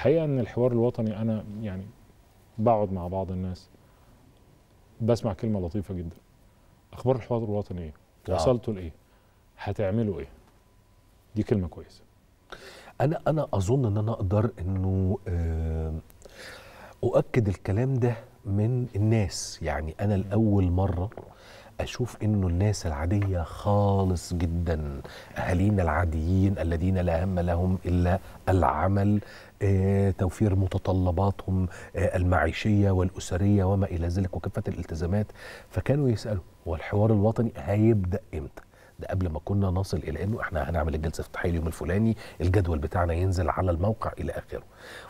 الحقيقه ان الحوار الوطني انا يعني بقعد مع بعض الناس بسمع كلمه لطيفه جدا اخبار الحوار الوطني ايه؟ آه. وصلتوا لايه؟ هتعملوا ايه؟ دي كلمه كويسه انا انا اظن ان انا اقدر انه اؤكد الكلام ده من الناس يعني انا لاول مره اشوف انه الناس العاديه خالص جدا اهالينا العاديين الذين لا هم لهم الا العمل آه، توفير متطلباتهم آه، المعيشيه والاسريه وما الى ذلك وكافه الالتزامات فكانوا يسالوا هو الحوار الوطني هيبدا امتى؟ ده قبل ما كنا نصل الى انه احنا هنعمل الجلسه الافتتاحيه اليوم الفلاني الجدول بتاعنا ينزل على الموقع الى اخره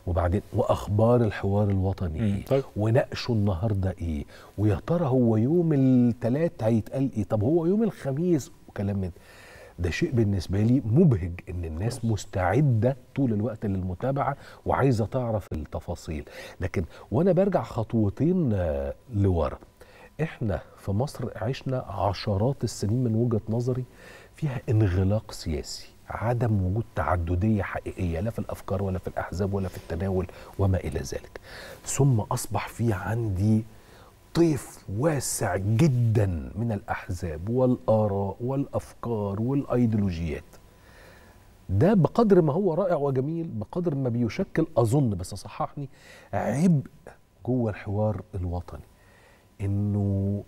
وبعدين واخبار الحوار الوطني ايه طيب. وناقشه النهارده ايه ويا ترى هو يوم الثلاث هيتقال ايه طب هو يوم الخميس وكلام من ده شيء بالنسبة لي مبهج إن الناس مستعدة طول الوقت للمتابعة وعايزة تعرف التفاصيل لكن وأنا برجع خطوتين آه، لورا احنا في مصر عشنا عشرات السنين من وجهه نظري فيها انغلاق سياسي عدم وجود تعدديه حقيقيه لا في الافكار ولا في الاحزاب ولا في التناول وما الى ذلك ثم اصبح في عندي طيف واسع جدا من الاحزاب والاراء والافكار والايديولوجيات ده بقدر ما هو رائع وجميل بقدر ما بيشكل اظن بس صححني عبء جوه الحوار الوطني انه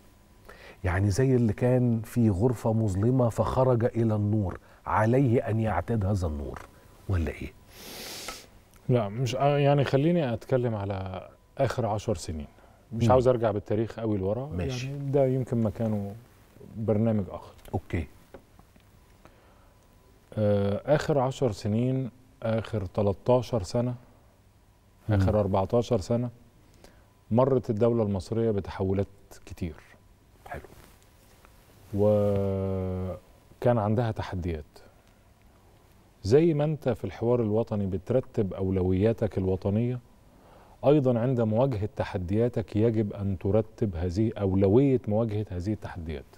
يعني زي اللي كان في غرفه مظلمه فخرج الى النور عليه ان يعتاد هذا النور ولا ايه لا مش آه، يعني خليني اتكلم على اخر عشر سنين مش م. عاوز ارجع بالتاريخ قوي لورا ماشي. يعني ده يمكن مكانه برنامج اخر اوكي آه، اخر عشر سنين اخر 13 سنه اخر م. 14 سنه مرت الدولة المصرية بتحولات كتير حلو وكان عندها تحديات زي ما انت في الحوار الوطني بترتب أولوياتك الوطنية أيضا عند مواجهة تحدياتك يجب أن ترتب هذه أولوية مواجهة هذه التحديات